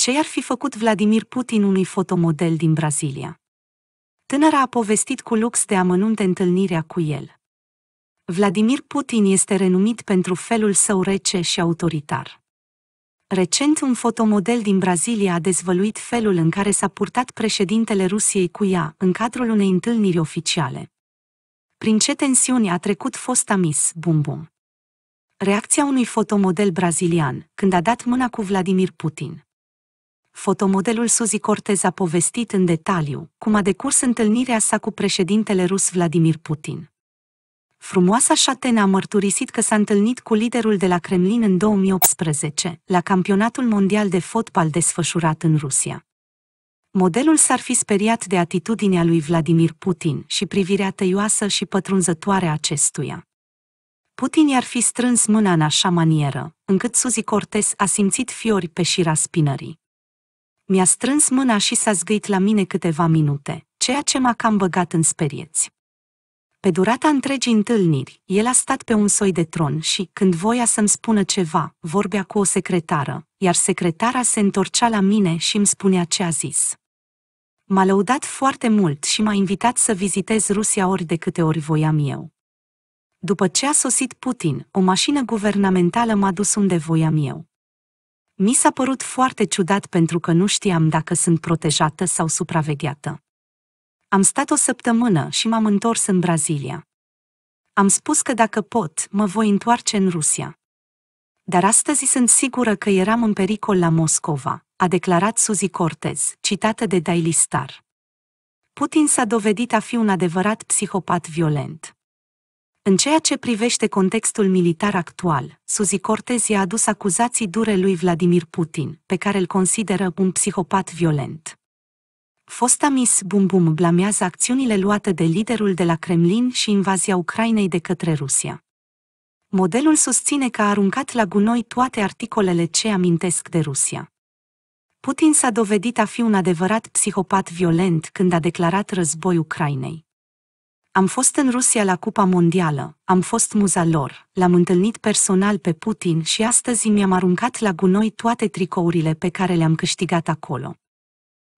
Ce i-ar fi făcut Vladimir Putin unui fotomodel din Brazilia? Tânăra a povestit cu lux de amănunte întâlnirea cu el. Vladimir Putin este renumit pentru felul său rece și autoritar. Recent, un fotomodel din Brazilia a dezvăluit felul în care s-a purtat președintele Rusiei cu ea în cadrul unei întâlniri oficiale. Prin ce tensiuni a trecut fosta Miss Bum Bum? Reacția unui fotomodel brazilian când a dat mâna cu Vladimir Putin. Fotomodelul Suzy Cortez a povestit în detaliu cum a decurs întâlnirea sa cu președintele rus Vladimir Putin. Frumoasa șatena a mărturisit că s-a întâlnit cu liderul de la Kremlin în 2018, la campionatul mondial de fotbal desfășurat în Rusia. Modelul s-ar fi speriat de atitudinea lui Vladimir Putin și privirea tăioasă și pătrunzătoare a acestuia. Putin i-ar fi strâns mâna în așa manieră, încât Suzy Cortez a simțit fiori pe șira spinării. Mi-a strâns mâna și s-a zgâit la mine câteva minute, ceea ce m-a cam băgat în sperieți. Pe durata întregii întâlniri, el a stat pe un soi de tron și, când voia să-mi spună ceva, vorbea cu o secretară, iar secretara se întorcea la mine și îmi spunea ce a zis. M-a lăudat foarte mult și m-a invitat să vizitez Rusia ori de câte ori voiam eu. După ce a sosit Putin, o mașină guvernamentală m-a dus unde voiam eu. Mi s-a părut foarte ciudat pentru că nu știam dacă sunt protejată sau supravegheată. Am stat o săptămână și m-am întors în Brazilia. Am spus că dacă pot, mă voi întoarce în Rusia. Dar astăzi sunt sigură că eram în pericol la Moscova, a declarat Suzy Cortez, citată de Daily Star. Putin s-a dovedit a fi un adevărat psihopat violent. În ceea ce privește contextul militar actual, Suzy Cortez i-a adus acuzații dure lui Vladimir Putin, pe care îl consideră un psihopat violent. Fosta Miss Bum Bum blamează acțiunile luate de liderul de la Kremlin și invazia Ucrainei de către Rusia. Modelul susține că a aruncat la gunoi toate articolele ce amintesc de Rusia. Putin s-a dovedit a fi un adevărat psihopat violent când a declarat război Ucrainei. Am fost în Rusia la Cupa Mondială, am fost muza lor, l-am întâlnit personal pe Putin și astăzi mi-am aruncat la gunoi toate tricourile pe care le-am câștigat acolo.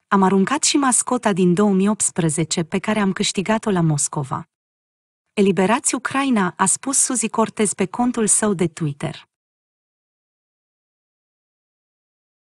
Am aruncat și mascota din 2018 pe care am câștigat-o la Moscova. Eliberați Ucraina, a spus Suzy Cortez pe contul său de Twitter.